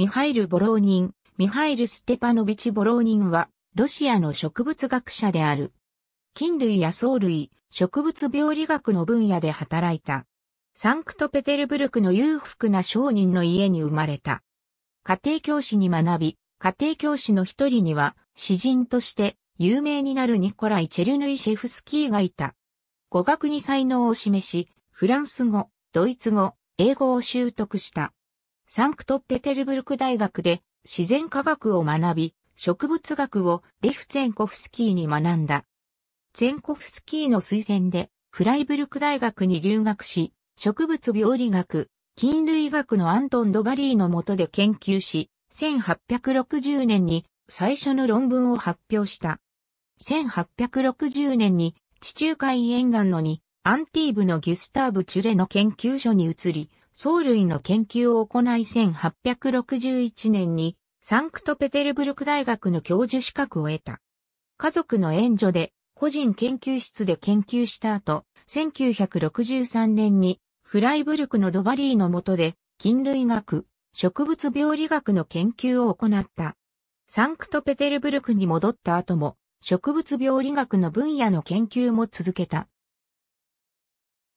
ミハイル・ボローニン、ミハイル・ステパノビチ・ボローニンは、ロシアの植物学者である。菌類や藻類、植物病理学の分野で働いた。サンクトペテルブルクの裕福な商人の家に生まれた。家庭教師に学び、家庭教師の一人には、詩人として有名になるニコライ・チェルヌイシェフスキーがいた。語学に才能を示し、フランス語、ドイツ語、英語を習得した。サンクトペテルブルク大学で自然科学を学び、植物学をレフツェンコフスキーに学んだ。ツェンコフスキーの推薦でフライブルク大学に留学し、植物病理学、菌類学のアントン・ドバリーの下で研究し、1860年に最初の論文を発表した。1860年に地中海沿岸のにアンティーブのギュスターブ・チュレの研究所に移り、藻類の研究を行い1861年にサンクトペテルブルク大学の教授資格を得た。家族の援助で個人研究室で研究した後、1963年にフライブルクのドバリーの下で菌類学、植物病理学の研究を行った。サンクトペテルブルクに戻った後も植物病理学の分野の研究も続けた。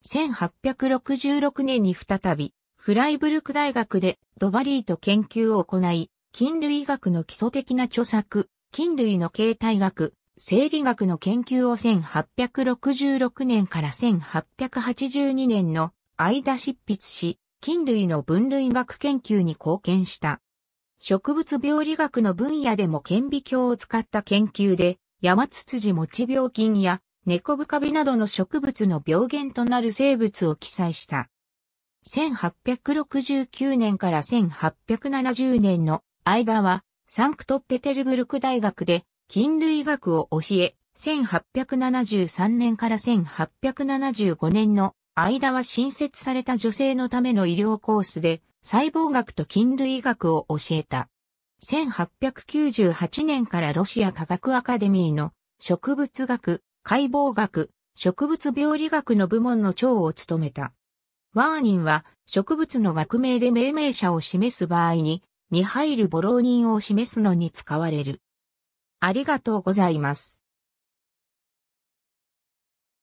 1866年に再び、フライブルク大学でドバリーと研究を行い、菌類学の基礎的な著作、菌類の形態学、生理学の研究を1866年から1882年の間執筆し、菌類の分類学研究に貢献した。植物病理学の分野でも顕微鏡を使った研究で、山ツツジ持ち病菌や猫深火などの植物の病原となる生物を記載した。1869年から1870年の間は、サンクトペテルブルク大学で菌類学を教え、1873年から1875年の間は新設された女性のための医療コースで細胞学と菌類学を教えた。1898年からロシア科学アカデミーの植物学解剖学、植物病理学の部門の長を務めた。ワーニンは植物の学名で命名者を示す場合に、ミハイル・ボローニンを示すのに使われる。ありがとうございます。